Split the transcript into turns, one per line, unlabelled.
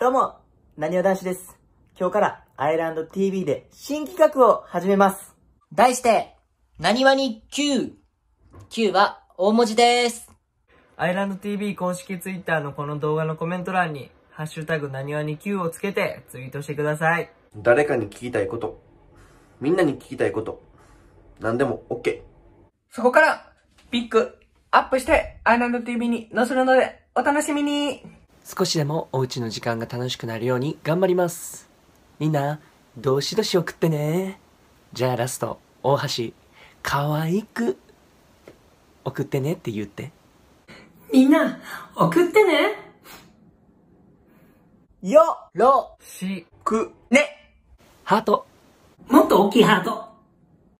どうも、なにわ男子です。今日からアイランド TV で新企画を始めます。題して、なにわに Q。Q は大文字です。アイランド TV 公式 Twitter のこの動画のコメント欄に、ハッシュタグなにわに Q をつけてツイートしてください。
誰かに聞きたいこと、みんなに聞きたいこと、何でも OK。
そこから、ピック、アップして、アイランド TV に載せるので、お楽しみに
少しでもおうちの時間が楽しくなるように頑張りますみんなどしどし送ってねじゃあラスト大橋かわいく送ってねって言ってみんな送ってね
よろしくねハートもっと大きいハート